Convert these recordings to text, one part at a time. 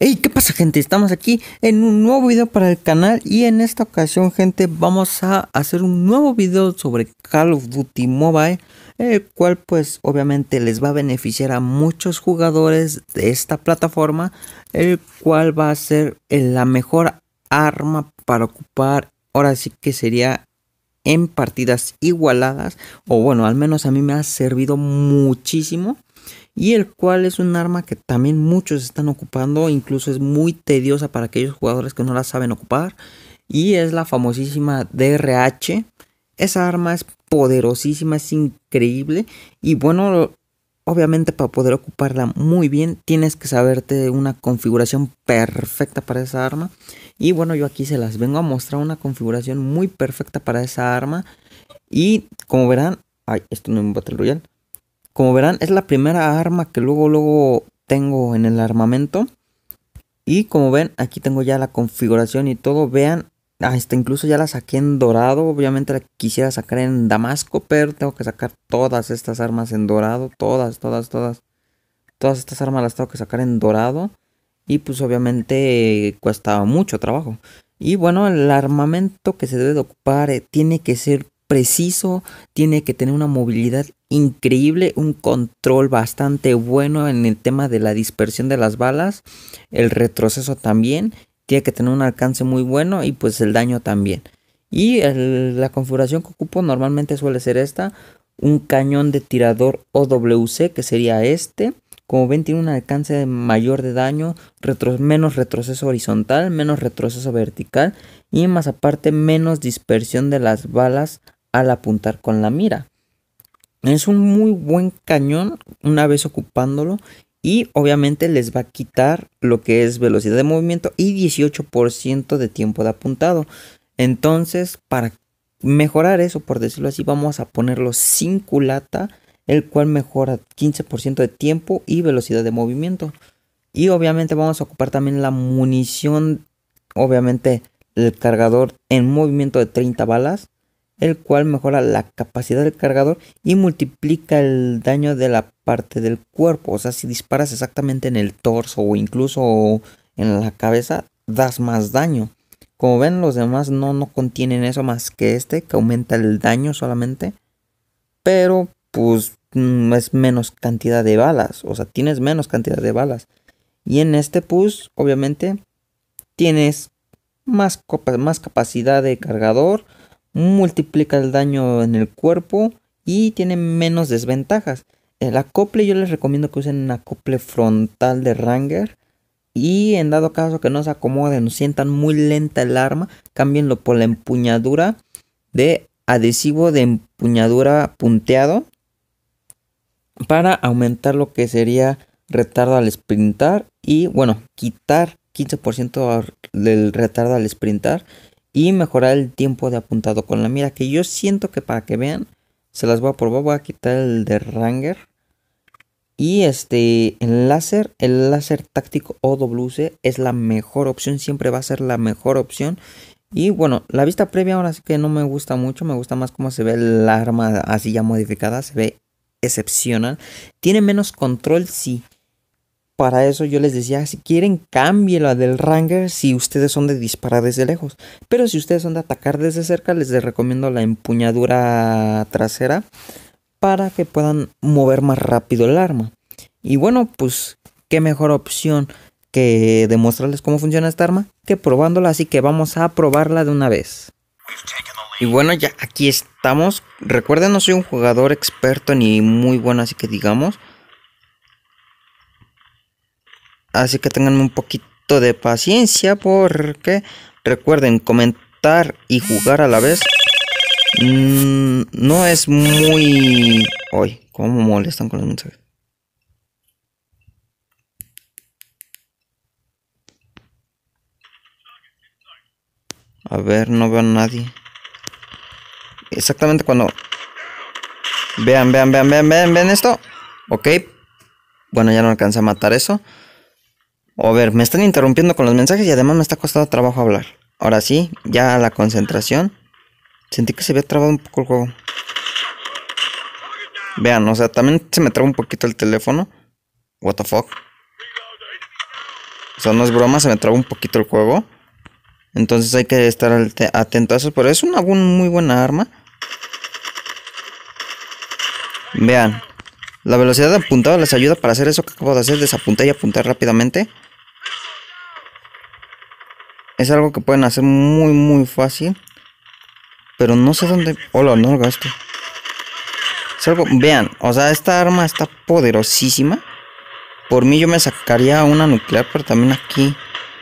Hey, ¿qué pasa gente? Estamos aquí en un nuevo video para el canal y en esta ocasión gente vamos a hacer un nuevo video sobre Call of Duty Mobile el cual pues obviamente les va a beneficiar a muchos jugadores de esta plataforma el cual va a ser la mejor arma para ocupar ahora sí que sería en partidas igualadas, o bueno, al menos a mí me ha servido muchísimo, y el cual es un arma que también muchos están ocupando, incluso es muy tediosa para aquellos jugadores que no la saben ocupar, y es la famosísima DRH. Esa arma es poderosísima, es increíble, y bueno, Obviamente para poder ocuparla muy bien tienes que saberte una configuración perfecta para esa arma. Y bueno, yo aquí se las vengo a mostrar una configuración muy perfecta para esa arma. Y como verán, ay, esto no es un Battle Royale. Como verán, es la primera arma que luego luego tengo en el armamento. Y como ven, aquí tengo ya la configuración y todo. Vean hasta ah, este, incluso ya la saqué en dorado. Obviamente la quisiera sacar en damasco, pero tengo que sacar todas estas armas en dorado. Todas, todas, todas. Todas estas armas las tengo que sacar en dorado. Y pues obviamente cuesta mucho trabajo. Y bueno, el armamento que se debe de ocupar eh, tiene que ser preciso, tiene que tener una movilidad increíble, un control bastante bueno en el tema de la dispersión de las balas, el retroceso también tiene que tener un alcance muy bueno y pues el daño también. Y la configuración que ocupo normalmente suele ser esta, un cañón de tirador OWC que sería este. Como ven tiene un alcance mayor de daño, menos retroceso horizontal, menos retroceso vertical y más aparte menos dispersión de las balas al apuntar con la mira. Es un muy buen cañón una vez ocupándolo y obviamente les va a quitar lo que es velocidad de movimiento y 18% de tiempo de apuntado. Entonces, para mejorar eso, por decirlo así, vamos a ponerlo sin culata, el cual mejora 15% de tiempo y velocidad de movimiento. Y obviamente vamos a ocupar también la munición, obviamente el cargador en movimiento de 30 balas, el cual mejora la capacidad del cargador y multiplica el daño de la parte del cuerpo. O sea, si disparas exactamente en el torso o incluso en la cabeza, das más daño. Como ven, los demás no, contienen eso más que este, que aumenta el daño solamente. Pero, pues, mm, es menos cantidad de balas. O sea, tienes menos cantidad de balas. Y en este, pues, obviamente, tienes más, más capacidad de cargador multiplica el daño en el cuerpo y tiene menos desventajas. El acople yo les recomiendo que usen un acople frontal de Ranger. Y en dado caso que no se acomoden o sientan muy lenta el arma, cámbienlo por la empuñadura de adhesivo de empuñadura punteado para aumentar lo que sería retardo al sprintar y bueno, quitar 15% del retardo al sprintar y mejorar el tiempo de apuntado con la mira. Que yo siento que para que vean, se las voy a probar. Voy a quitar el de Ranger. Y este, el láser, el láser táctico OWC es la mejor opción, siempre va a ser la mejor opción. Y bueno, la vista previa ahora sí que no me gusta mucho, me gusta más cómo se ve el arma así ya modificada, se ve excepcional. Tiene menos control, sí, para eso yo les decía, ah, si quieren cámbiela del Ranger si ustedes son de disparar desde lejos. Pero si ustedes son de atacar desde cerca, les recomiendo la empuñadura trasera para que puedan mover más rápido el arma. Y bueno, pues qué mejor opción que demostrarles cómo funciona esta arma que probándola, así que vamos a probarla de una vez. Y bueno, ya aquí estamos. Recuerden, no soy un jugador experto ni muy bueno, así que digamos. Así que tengan un poquito de paciencia porque recuerden comentar y jugar a la vez. Mm, no es muy... Hoy, ¿cómo molestan con los mensajes? A ver, no veo a nadie. Exactamente cuando... Vean, vean, vean, vean, vean, vean esto. Ok. Bueno, ya no alcanza a matar eso. A ver, me están interrumpiendo con los mensajes y además me está costando trabajo hablar. Ahora sí, ya la concentración. Sentí que se había trabado un poco el juego. Vean, o sea, también se me traba un poquito el teléfono. What the fuck. O sea, no es broma, se me traba un poquito el juego. Entonces hay que estar atento a eso. Pero es una muy buena arma. Vean, la velocidad de apuntado les ayuda para hacer eso que acabo de hacer, desapuntar y apuntar rápidamente. Es algo que pueden hacer muy, muy fácil. Pero no sé dónde... Hola, no lo gasto. Es algo... Vean, o sea, esta arma está poderosísima. Por mí yo me sacaría una nuclear, pero también aquí...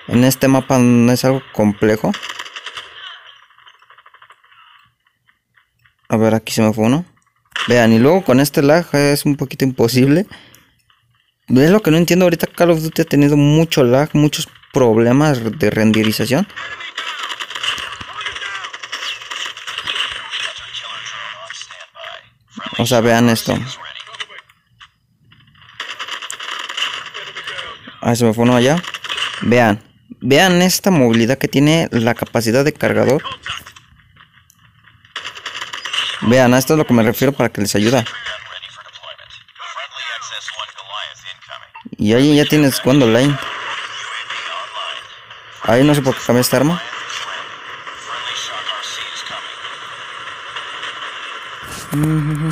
En este mapa no es algo complejo. A ver, aquí se me fue uno. Vean, y luego con este lag es un poquito imposible. Es lo que no entiendo ahorita. Carlos of Duty ha tenido mucho lag, muchos problemas de renderización. O sea, vean esto. Ahí se me fue uno allá. Vean. Vean esta movilidad que tiene la capacidad de cargador. Vean, a esto es lo que me refiero para que les ayuda. Y ahí ya tienes cuando line. Ahí no sé por qué cambié esta arma. Mm,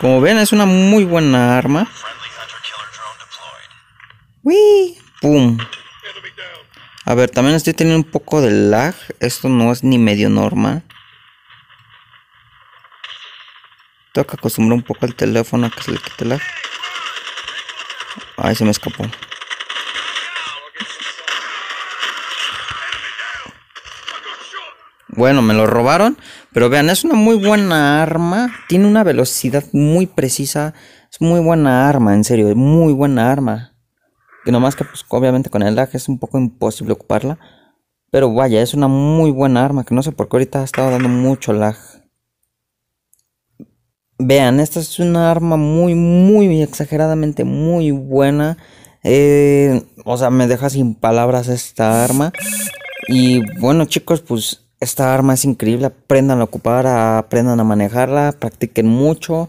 como ven, es una muy buena arma. ¡Wii! ¡Pum! A ver, también estoy teniendo un poco de lag. Esto no es ni medio normal. Tengo que acostumbrar un poco al teléfono a que se le quite lag. Ahí se me escapó. Bueno, me lo robaron. Pero vean, es una muy buena arma. Tiene una velocidad muy precisa. Es muy buena arma, en serio. Muy buena arma. Que nomás pues, que, obviamente con el lag es un poco imposible ocuparla. Pero vaya, es una muy buena arma. Que no sé por qué ahorita ha estado dando mucho lag. Vean, esta es una arma muy, muy exageradamente muy buena. Eh, o sea, me deja sin palabras esta arma. Y bueno, chicos, pues esta arma es increíble. Aprendan a ocupar, aprendan a manejarla, practiquen mucho.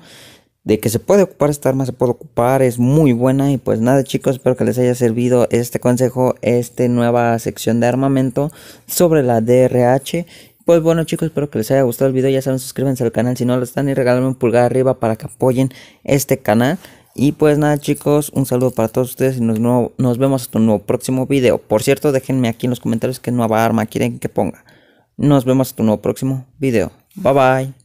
De que se puede ocupar esta arma, se puede ocupar, es muy buena. Y pues nada, chicos, espero que les haya servido este consejo, esta nueva sección de armamento sobre la DRH. Pues bueno chicos, espero que les haya gustado el video. Ya saben, suscríbanse al canal si no lo están y regálenme un pulgar arriba para que apoyen este canal. Y pues nada chicos, un saludo para todos ustedes y nos, nos vemos en un nuevo próximo video. Por cierto, déjenme aquí en los comentarios qué nueva arma quieren que ponga. Nos vemos en un nuevo próximo video. Bye bye.